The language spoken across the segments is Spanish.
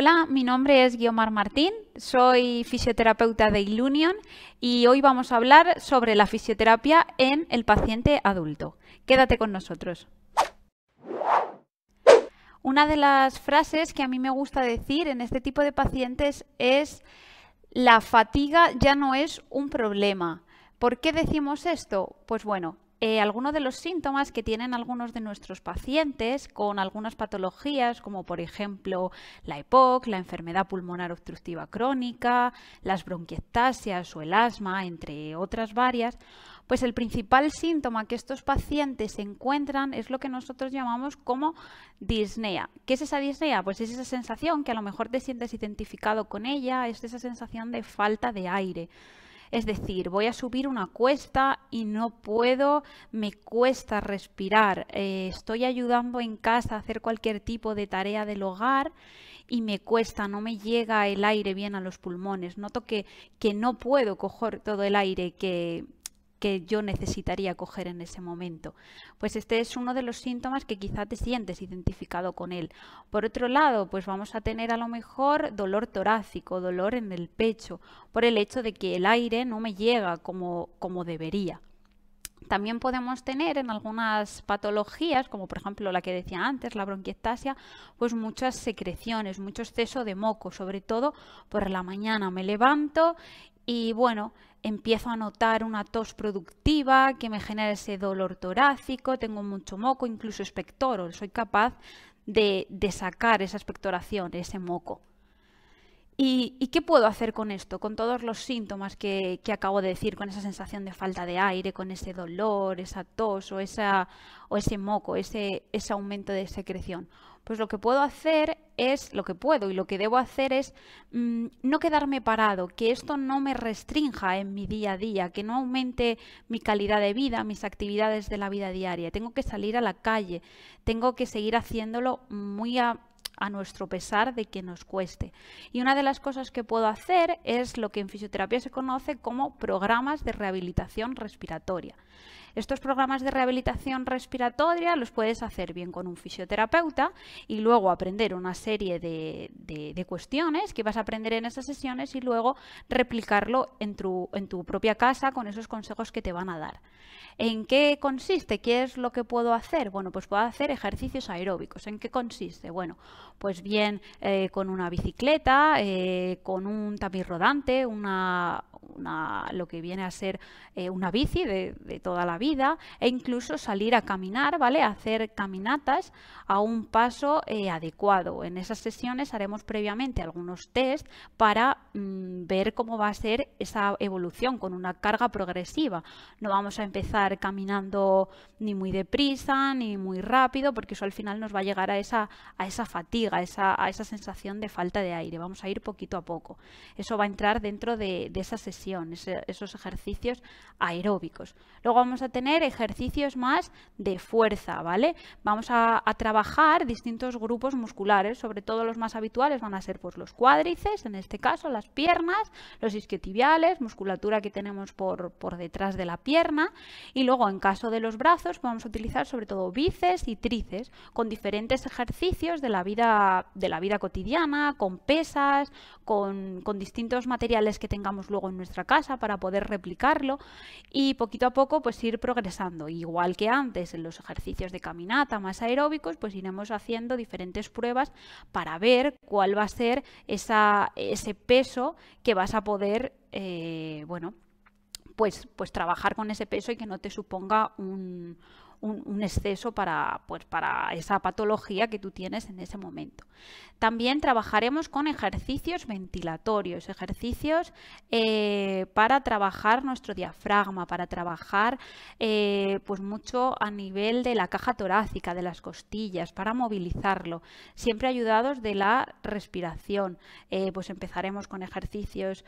Hola, mi nombre es Guiomar Martín, soy fisioterapeuta de Ilunion y hoy vamos a hablar sobre la fisioterapia en el paciente adulto. Quédate con nosotros. Una de las frases que a mí me gusta decir en este tipo de pacientes es la fatiga ya no es un problema. ¿Por qué decimos esto? Pues bueno, eh, algunos de los síntomas que tienen algunos de nuestros pacientes con algunas patologías, como por ejemplo la EPOC, la enfermedad pulmonar obstructiva crónica, las bronquiectasias o el asma, entre otras varias, pues el principal síntoma que estos pacientes encuentran es lo que nosotros llamamos como disnea. ¿Qué es esa disnea? Pues es esa sensación que a lo mejor te sientes identificado con ella, es esa sensación de falta de aire. Es decir, voy a subir una cuesta y no puedo, me cuesta respirar. Eh, estoy ayudando en casa a hacer cualquier tipo de tarea del hogar y me cuesta, no me llega el aire bien a los pulmones. Noto que, que no puedo coger todo el aire que, que yo necesitaría coger en ese momento. Pues este es uno de los síntomas que quizá te sientes identificado con él. Por otro lado, pues vamos a tener a lo mejor dolor torácico, dolor en el pecho, por el hecho de que el aire no me llega como, como debería. También podemos tener en algunas patologías, como por ejemplo la que decía antes, la bronquiectasia, pues muchas secreciones, mucho exceso de moco, sobre todo por la mañana me levanto y bueno, empiezo a notar una tos productiva que me genera ese dolor torácico, tengo mucho moco, incluso espectoro, soy capaz de, sacar esa espectoración, ese moco. ¿Y, qué puedo hacer con esto? Con todos los síntomas que, acabo de decir, con esa sensación de falta de aire, con ese dolor, esa tos o, esa, o ese moco, ese, ese aumento de secreción. Pues lo que puedo hacer es lo que puedo y lo que debo hacer es mm, no quedarme parado, que esto no me restrinja en mi día a día, que no aumente mi calidad de vida, mis actividades de la vida diaria. Tengo que salir a la calle, tengo que seguir haciéndolo muy a nuestro pesar de que nos cueste. Y una de las cosas que puedo hacer es lo que en fisioterapia se conoce como programas de rehabilitación respiratoria. Estos programas de rehabilitación respiratoria los puedes hacer bien con un fisioterapeuta y luego aprender una serie de, cuestiones que vas a aprender en esas sesiones y luego replicarlo en tu, en tu propia casa con esos consejos que te van a dar. ¿En qué consiste? ¿Qué es lo que puedo hacer? Bueno, pues puedo hacer ejercicios aeróbicos. ¿En qué consiste? Bueno, pues bien eh, con una bicicleta, eh, con un tapiz rodante, una, lo que viene a ser eh, una bici de, de toda la vida e incluso salir a caminar, ¿vale? hacer caminatas a un paso eh, adecuado. En esas sesiones haremos previamente algunos test para mm, ver cómo va a ser esa evolución con una carga progresiva. No vamos a empezar caminando ni muy deprisa ni muy rápido porque eso al final nos va a llegar a esa, a esa fatiga, a esa, a esa sensación de falta de aire. Vamos a ir poquito a poco. Eso va a entrar dentro de, de esa sesión, eh, esos ejercicios aeróbicos. Luego vamos a tener ejercicios más de fuerza, ¿vale? Vamos a, trabajar distintos grupos musculares, sobre todo los más habituales van a ser pues, los cuádrices, en este caso las piernas, los isquiotibiales, musculatura que tenemos por, detrás de la pierna y luego en caso de los brazos vamos a utilizar sobre todo bíceps y tríceps con diferentes ejercicios de la vida, de la vida cotidiana, con pesas, con, con distintos materiales que tengamos luego en nuestra casa para poder replicarlo y poquito a poco pues ir progresando. Igual que antes, en los ejercicios de caminata más aeróbicos, pues iremos haciendo diferentes pruebas para ver cuál va a ser esa, ese peso que vas a poder, eh, bueno, pues, pues trabajar con ese peso y que no te suponga un, un, exceso para, pues, para esa patología que tú tienes en ese momento. También trabajaremos con ejercicios ventilatorios, ejercicios eh, para trabajar nuestro diafragma, para trabajar eh, pues mucho a nivel de la caja torácica, de las costillas, para movilizarlo, siempre ayudados de la respiración. Eh, pues empezaremos con ejercicios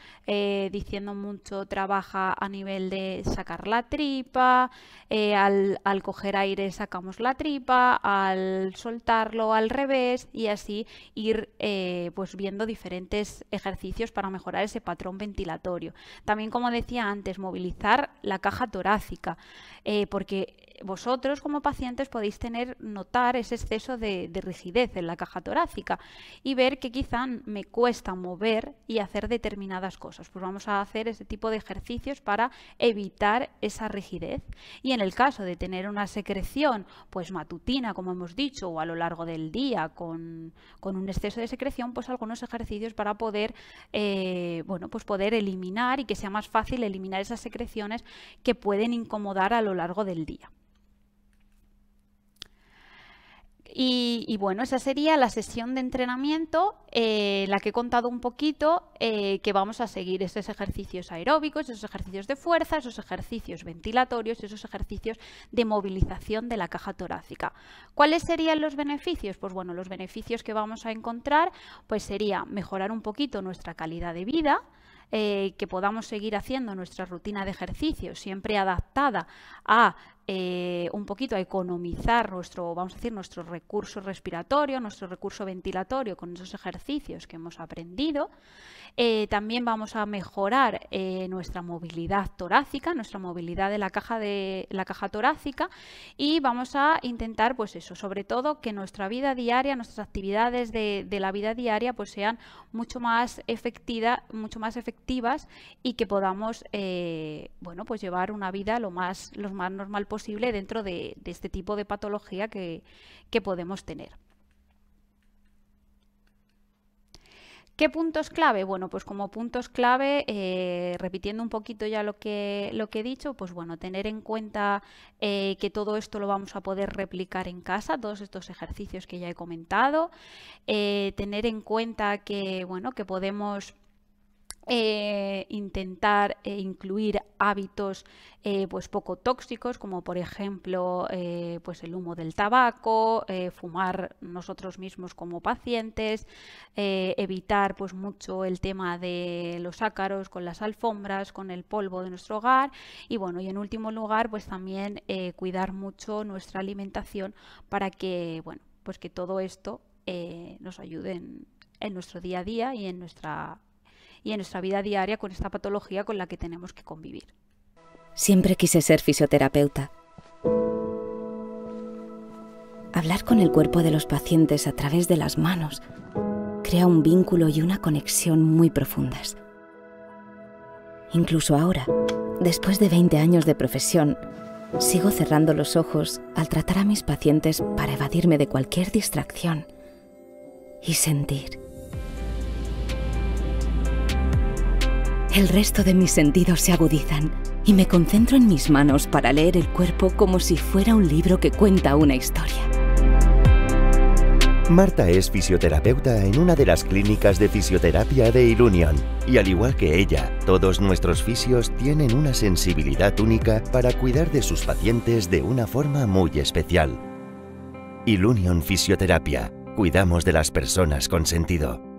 diciendo mucho trabaja a nivel de sacar la tripa, al, al coger aire sacamos la tripa, al soltarlo al revés y así ir eh, pues viendo diferentes ejercicios para mejorar ese patrón ventilatorio. También como decía antes, movilizar la caja torácica, eh, porque vosotros como pacientes podéis tener, notar ese exceso de, de, rigidez en la caja torácica y ver que quizá me cuesta mover y hacer determinadas cosas. Pues vamos a hacer ese tipo de ejercicios para evitar esa rigidez. Y en el caso de tener una secreción pues matutina, como hemos dicho, o a lo largo del día con, con un exceso de secreción, pues algunos ejercicios para poder, eh, bueno, pues poder eliminar y que sea más fácil eliminar esas secreciones que pueden incomodar a lo largo del día. Y, bueno, esa sería la sesión de entrenamiento, en eh, la que he contado un poquito, eh, que vamos a seguir esos ejercicios aeróbicos, esos ejercicios de fuerza, esos ejercicios ventilatorios, esos ejercicios de movilización de la caja torácica. ¿Cuáles serían los beneficios? Pues bueno, los beneficios que vamos a encontrar pues sería mejorar un poquito nuestra calidad de vida, eh, que podamos seguir haciendo nuestra rutina de ejercicio siempre adaptada a eh, un poquito a economizar nuestro, vamos a decir, nuestro recurso respiratorio, nuestro recurso ventilatorio con esos ejercicios que hemos aprendido. Eh, también vamos a mejorar eh, nuestra movilidad torácica, nuestra movilidad de la caja de la caja torácica y vamos a intentar, pues eso, sobre todo que nuestra vida diaria, nuestras actividades de, la vida diaria, pues sean mucho más efectiva, mucho más efectivas y que podamos, bueno, pues llevar una vida lo más, lo más normal posible dentro de, este tipo de patología que, que podemos tener. ¿Qué puntos clave? Bueno, pues como puntos clave, eh, repitiendo un poquito ya lo que, lo que he dicho, pues bueno, tener en cuenta eh, que todo esto lo vamos a poder replicar en casa, todos estos ejercicios que ya he comentado, eh, tener en cuenta que, bueno, que podemos eh, intentar eh, incluir hábitos eh, pues poco tóxicos como por ejemplo pues el humo del tabaco fumar nosotros mismos como pacientes evitar pues mucho el tema de los ácaros con las alfombras con el polvo de nuestro hogar y bueno y en último lugar pues también cuidar mucho nuestra alimentación para que bueno pues que todo esto nos ayude en, en nuestro día a día y en nuestra y en nuestra vida diaria con esta patología con la que tenemos que convivir. Siempre quise ser fisioterapeuta. Hablar con el cuerpo de los pacientes a través de las manos crea un vínculo y una conexión muy profundas. Incluso ahora, después de 20 años de profesión, sigo cerrando los ojos al tratar a mis pacientes para evadirme de cualquier distracción y sentir. El resto de mis sentidos se agudizan y me concentro en mis manos para leer el cuerpo como si fuera un libro que cuenta una historia. Marta es fisioterapeuta en una de las clínicas de fisioterapia de Ilunion y al igual que ella, todos nuestros fisios tienen una sensibilidad única para cuidar de sus pacientes de una forma muy especial. Ilunion Fisioterapia. Cuidamos de las personas con sentido.